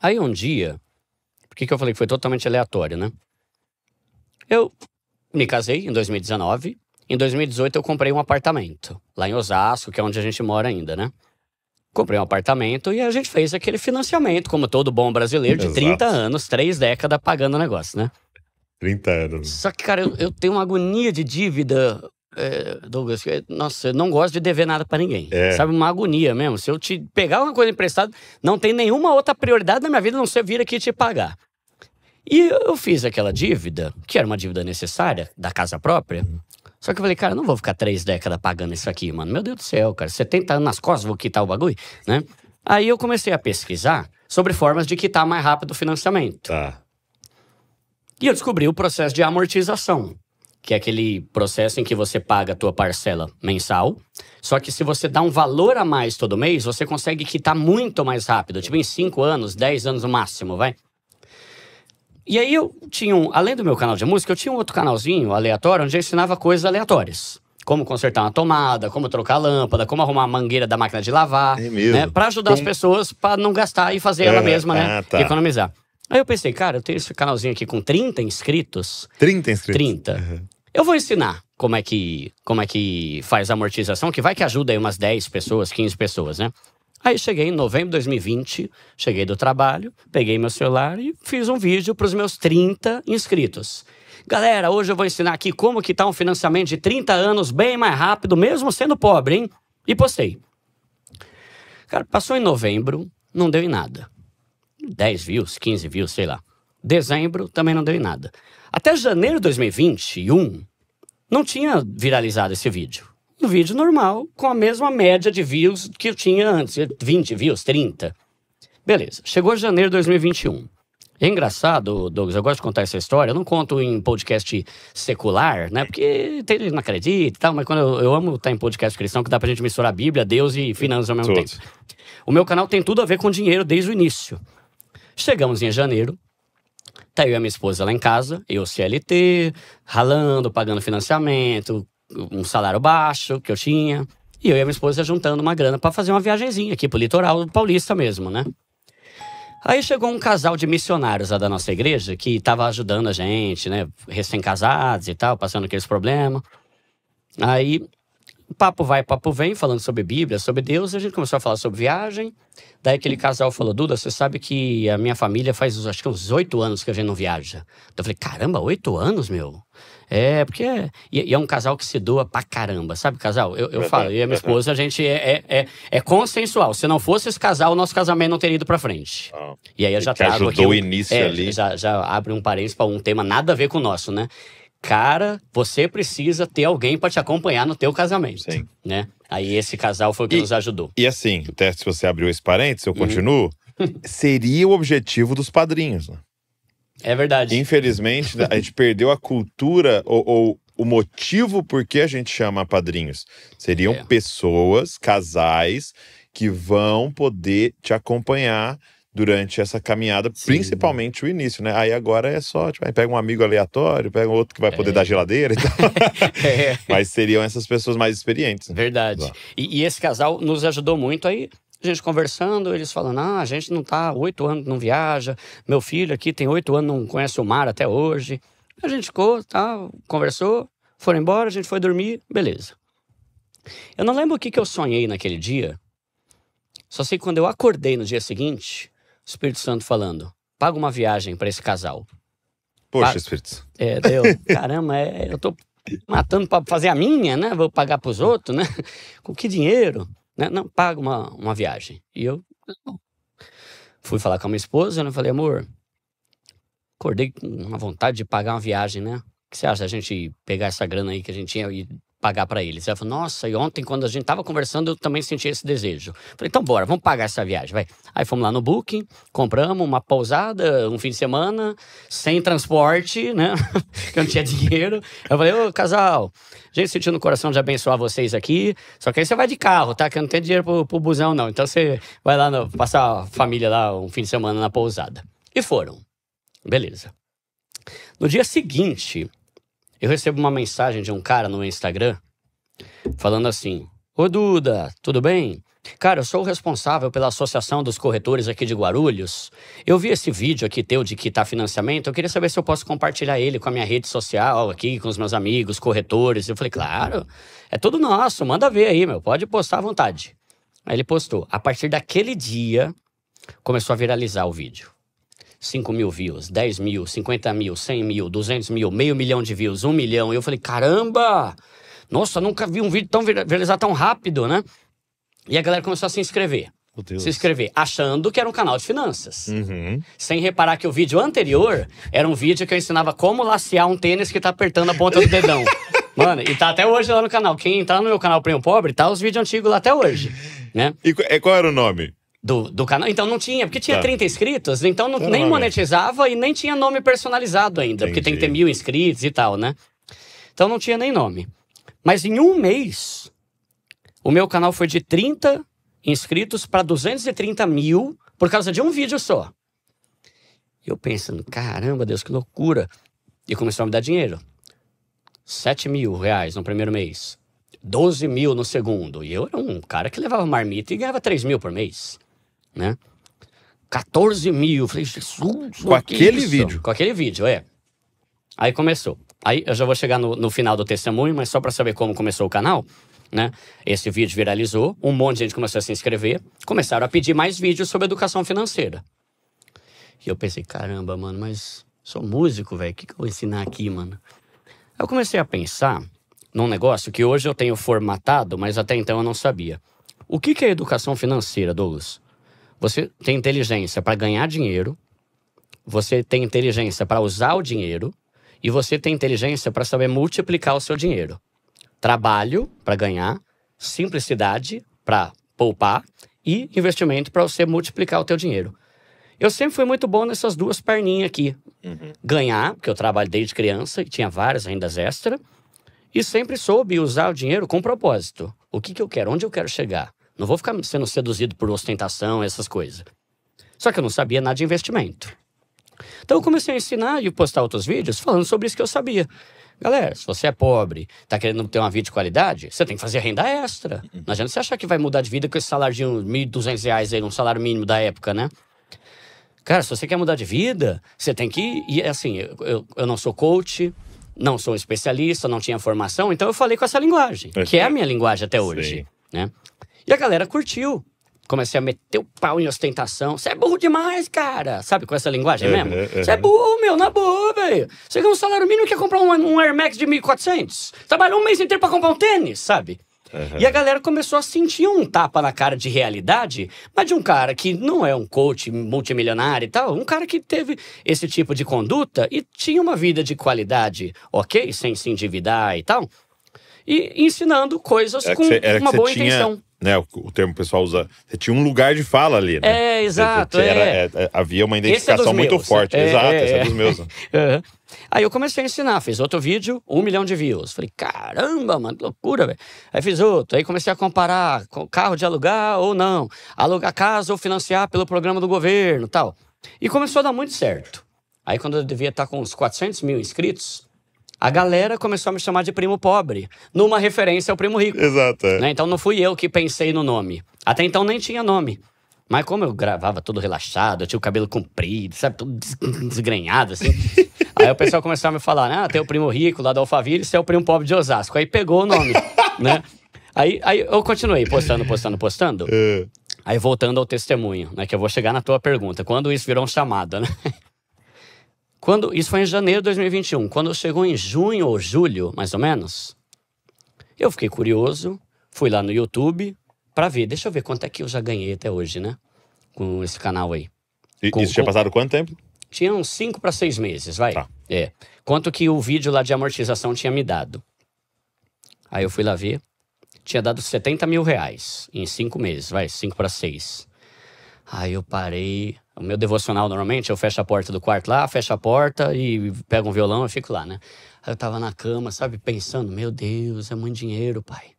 Aí um dia, por que, que eu falei que foi totalmente aleatório, né? Eu me casei em 2019. Em 2018 eu comprei um apartamento, lá em Osasco, que é onde a gente mora ainda, né? Comprei um apartamento e a gente fez aquele financiamento, como todo bom brasileiro, de Exato. 30 anos, três décadas pagando o negócio, né? 30 anos. Só que, cara, eu, eu tenho uma agonia de dívida é, Douglas, é, nossa, eu não gosto de dever nada para ninguém. É. Sabe, uma agonia mesmo. Se eu te pegar uma coisa emprestada, não tem nenhuma outra prioridade na minha vida não ser vir aqui te pagar. E eu fiz aquela dívida, que era uma dívida necessária, da casa própria. Uhum. Só que eu falei, cara, não vou ficar três décadas pagando isso aqui, mano. Meu Deus do céu, cara, 70 anos nas costas, vou quitar o bagulho, né? Aí eu comecei a pesquisar sobre formas de quitar mais rápido o financiamento. Tá. E eu descobri o processo de amortização que é aquele processo em que você paga a tua parcela mensal. Só que se você dá um valor a mais todo mês, você consegue quitar muito mais rápido, tipo em 5 anos, 10 anos no máximo, vai. E aí eu tinha um, além do meu canal de música, eu tinha um outro canalzinho aleatório onde eu ensinava coisas aleatórias. Como consertar uma tomada, como trocar a lâmpada, como arrumar a mangueira da máquina de lavar, é né? Pra ajudar as pessoas para não gastar e fazer ela é, mesma, né? Ah, tá. economizar. Aí eu pensei, cara, eu tenho esse canalzinho aqui com 30 inscritos. 30 inscritos? 30. Uhum. Eu vou ensinar como é que como é que faz a amortização, que vai que ajuda aí umas 10 pessoas, 15 pessoas, né? Aí cheguei em novembro de 2020, cheguei do trabalho, peguei meu celular e fiz um vídeo para os meus 30 inscritos. Galera, hoje eu vou ensinar aqui como que tá um financiamento de 30 anos bem mais rápido, mesmo sendo pobre, hein? E postei. Cara, passou em novembro, não deu em nada. 10 views, 15 views, sei lá. Dezembro também não deu em nada. Até janeiro de 2021, não tinha viralizado esse vídeo. Um vídeo normal, com a mesma média de views que eu tinha antes, 20 views, 30. Beleza, chegou janeiro de 2021. É engraçado, Douglas, eu gosto de contar essa história. Eu não conto em podcast secular, né? Porque tem gente não acredita e tal, mas quando eu, eu, amo estar em podcast cristão, que dá pra gente misturar a Bíblia, Deus e finanças ao mesmo Todos. tempo. O meu canal tem tudo a ver com dinheiro desde o início. Chegamos em janeiro, Tá eu e a minha esposa lá em casa, eu CLT, ralando, pagando financiamento, um salário baixo que eu tinha. E eu e a minha esposa juntando uma grana para fazer uma viagemzinha aqui pro litoral paulista mesmo, né? Aí chegou um casal de missionários lá da nossa igreja que estava ajudando a gente, né? Recém-casados e tal, passando aqueles problemas. Aí papo vai, papo vem, falando sobre Bíblia, sobre Deus, a gente começou a falar sobre viagem. Daí aquele casal falou: Duda, você sabe que a minha família faz acho que uns oito anos que a gente não viaja. Então eu falei: caramba, oito anos, meu? É, porque é, e, é um casal que se doa pra caramba, sabe, casal? Eu, eu falo, e a minha esposa, a gente é, é, é, é, consensual. Se não fosse esse casal, o nosso casamento não teria ido pra frente. Ah, e aí eu já trago ajudou aqui. Um, o início é, ali. Já, já abre um parênteses pra um tema nada a ver com o nosso, né? cara, você precisa ter alguém para te acompanhar no teu casamento, Sim. né? Aí esse casal foi o que e, nos ajudou. E assim, até se você abriu esse parênteses, eu uhum. continuo, seria o objetivo dos padrinhos, né? É verdade. Infelizmente, né, a gente perdeu a cultura ou, ou, o motivo por que a gente chama padrinhos. Seriam é. pessoas, casais, que vão poder te acompanhar durante essa caminhada, Sim. principalmente o início, né? Aí agora é só, tipo, aí pega um amigo aleatório, pega outro que vai poder é. dar geladeira e então... tal. é. Mas seriam essas pessoas mais experientes. Né? Verdade. E, e, esse casal nos ajudou muito aí. A gente conversando, eles falando: ah, a gente não tá oito anos, não viaja. Meu filho aqui tem oito anos, não conhece o mar até hoje. A gente ficou, tá, conversou, foram embora, a gente foi dormir, beleza. Eu não lembro o que, que eu sonhei naquele dia, só sei que quando eu acordei no dia seguinte, Espírito Santo falando: paga uma viagem para esse casal. Poxa, Espírito Santo. É, deu. Caramba, é, eu tô matando para fazer a minha, né? Vou pagar para os outros, né? Com que dinheiro? Né? Não, paga uma, uma viagem. E eu fui falar com a minha esposa, né? Falei, amor, acordei com uma vontade de pagar uma viagem, né? O que você acha da gente pegar essa grana aí que a gente tinha e pagar para eles. Ela falou, nossa, e ontem quando a gente tava conversando, eu também senti esse desejo. Falei, então bora, vamos pagar essa viagem, vai. Aí fomos lá no Booking, compramos uma pousada, um fim de semana, sem transporte, né? que eu não tinha dinheiro. Eu falei, ô casal, gente, sentindo no coração de abençoar vocês aqui, só que aí você vai de carro, tá? Que eu não tenho dinheiro pro, pro busão, não. Então você vai lá no, passar a família lá um fim de semana na pousada. E foram. Beleza. No dia seguinte, eu recebo uma mensagem de um cara no Instagram falando assim: Ô Duda, tudo bem? Cara, eu sou o responsável pela Associação dos Corretores aqui de Guarulhos. Eu vi esse vídeo aqui teu de quitar tá financiamento. Eu queria saber se eu posso compartilhar ele com a minha rede social aqui, com os meus amigos, corretores. Eu falei, claro, é tudo nosso, manda ver aí, meu. Pode postar à vontade. Aí ele postou. A partir daquele dia, começou a viralizar o vídeo. 5 mil views, 10 mil, 50 mil, 100 mil, 200 mil, meio milhão de views, um milhão. E eu falei, caramba! Nossa, nunca vi um vídeo tão viralizar tão rápido, né? E a galera começou a se inscrever. se inscrever, achando que era um canal de finanças. Uhum. Sem reparar que o vídeo anterior era um vídeo que eu ensinava como lacear um tênis que tá apertando a ponta do dedão. Mano, e tá até hoje lá no canal. Quem entrar no meu canal Prêmio Pobre, tá os vídeos antigos lá até hoje, né? E qual era o nome? do, do canal. Então não tinha, porque tinha tá. 30 inscritos, então não, então, nem monetizava e nem tinha nome personalizado ainda, Entendi. porque tem que ter mil inscritos e tal, né? Então não tinha nem nome. Mas em um mês, o meu canal foi de 30 inscritos para 230 mil por causa de um vídeo só. Eu pensando, caramba, Deus, que loucura. E começou a me dar dinheiro. 7 mil reais no primeiro mês. 12 mil no segundo. E eu era um cara que levava marmita e ganhava 3 mil por mês né? 14 mil. Eu falei, Jesus, com aquele isso? vídeo. Com aquele vídeo, é. Aí começou. Aí eu já vou chegar no, no final do testemunho, mas só para saber como começou o canal, né? Esse vídeo viralizou, um monte de gente começou a se inscrever, começaram a pedir mais vídeos sobre educação financeira. E eu pensei, caramba, mano, mas sou músico, velho, o que, que eu vou ensinar aqui, mano? Aí eu comecei a pensar num negócio que hoje eu tenho formatado, mas até então eu não sabia. O que, que é educação financeira, Douglas? Você tem inteligência para ganhar dinheiro, você tem inteligência para usar o dinheiro e você tem inteligência para saber multiplicar o seu dinheiro. Trabalho para ganhar, simplicidade para poupar e investimento para você multiplicar o teu dinheiro. Eu sempre fui muito bom nessas duas perninhas aqui. Uhum. Ganhar, porque eu trabalho desde criança e tinha várias rendas extra. E sempre soube usar o dinheiro com propósito. O que, que eu quero? Onde eu quero chegar? Não vou ficar sendo seduzido por ostentação, essas coisas. Só que eu não sabia nada de investimento. Então eu comecei a ensinar e postar outros vídeos falando sobre isso que eu sabia. Galera, se você é pobre, tá querendo ter uma vida de qualidade, você tem que fazer renda extra. Não adianta você achar que vai mudar de vida com esse salário de uns 1.200 reais aí, um salário mínimo da época, né? Cara, se você quer mudar de vida, você tem que ir. assim, eu, eu não sou coach, não sou um especialista, não tinha formação, então eu falei com essa linguagem, que é a minha linguagem até hoje. Sim. Né? E a galera curtiu. Comecei a meter o pau em ostentação. Você é burro demais, cara. Sabe com essa linguagem mesmo? Você uhum, uhum. é burro, meu, na boa, velho. Você ganha um salário mínimo quer comprar um, um Air Max de 1.400. Trabalhou um mês inteiro pra comprar um tênis, sabe? Uhum. E a galera começou a sentir um tapa na cara de realidade, mas de um cara que não é um coach multimilionário e tal, um cara que teve esse tipo de conduta e tinha uma vida de qualidade, ok? Sem se endividar e tal. E ensinando coisas é com cê, uma boa tinha, intenção né? O, termo que o pessoal usa. Você tinha um lugar de fala ali, né? É, exato. É. é. é, havia uma é identificação é muito meus. forte. É, exato, esse é dos meus. uhum. Aí eu comecei a ensinar, fiz outro vídeo, um milhão de views. Falei, caramba, mano, que loucura, velho. Aí fiz outro, aí comecei a comparar com carro de alugar ou não, alugar casa ou financiar pelo programa do governo tal. E começou a dar muito certo. Aí quando eu devia estar com uns 400 mil inscritos, a galera começou a me chamar de primo pobre, numa referência ao primo rico. Exato. É. Né? Então não fui eu que pensei no nome. Até então nem tinha nome. Mas como eu gravava tudo relaxado, eu tinha o cabelo comprido, sabe, tudo desgrenhado, assim. Aí o pessoal começou a me falar, ah, tem o primo rico lá do Alphaville, você é o primo pobre de Osasco. Aí pegou o nome, né? Aí, aí eu continuei postando, postando, postando. É. Aí voltando ao testemunho, né? Que eu vou chegar na tua pergunta. Quando isso virou um chamado, né? Quando, isso foi em janeiro de 2021. Quando chegou em junho ou julho, mais ou menos, eu fiquei curioso, fui lá no YouTube para ver. Deixa eu ver quanto é que eu já ganhei até hoje, né? Com esse canal aí. E, com, isso tinha com... passado quanto tempo? Tinha uns 5 para 6 meses, vai. Tá. É. Quanto que o vídeo lá de amortização tinha me dado. Aí eu fui lá ver. Tinha dado 70 mil reais em 5 meses, vai, 5 para 6. Aí eu parei, o meu devocional normalmente, eu fecho a porta do quarto lá, fecho a porta e pego um violão e fico lá, né? Aí eu tava na cama, sabe, pensando, meu Deus, é muito dinheiro, pai.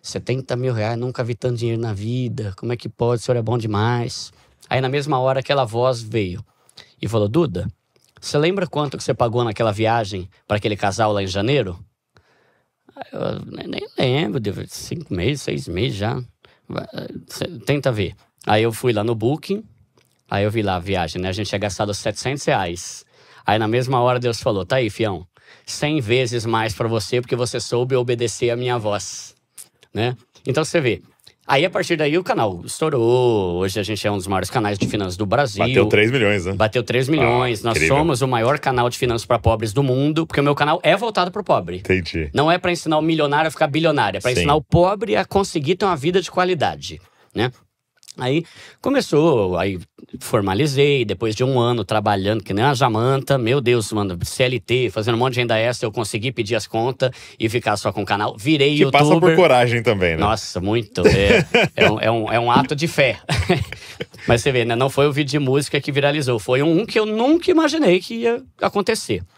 70 mil reais, nunca vi tanto dinheiro na vida, como é que pode, o senhor é bom demais. Aí na mesma hora aquela voz veio e falou, Duda, você lembra quanto que você pagou naquela viagem para aquele casal lá em janeiro? Eu nem lembro, cinco meses, seis meses já. Eh, tenta ver. Aí eu fui lá no Booking, Aí eu vi lá a viagem, né? A gente tinha gastado 700 reais. Aí na mesma hora Deus falou: tá aí, fião, 100 vezes mais para você porque você soube obedecer a minha voz, né? Então você vê. Aí a partir daí o canal estourou. Hoje a gente é um dos maiores canais de finanças do Brasil. Bateu 3 milhões, né? Bateu 3 milhões. Ah, Nós incrível. somos o maior canal de finanças para pobres do mundo, porque o meu canal é voltado para o pobre. Entendi. Não é para ensinar o milionário a ficar bilionário, é para ensinar o pobre a conseguir ter uma vida de qualidade, né? Aí começou, aí formalizei, depois de um ano trabalhando que nem a jamanta, meu Deus, mano, CLT, fazendo um monte de renda extra, eu consegui pedir as contas e ficar só com o canal. Virei que youtuber. passa por coragem também, né? Nossa, muito. É, é, um, é, um, é um ato de fé. Mas você vê, né? Não foi o vídeo de música que viralizou, foi um que eu nunca imaginei que ia acontecer.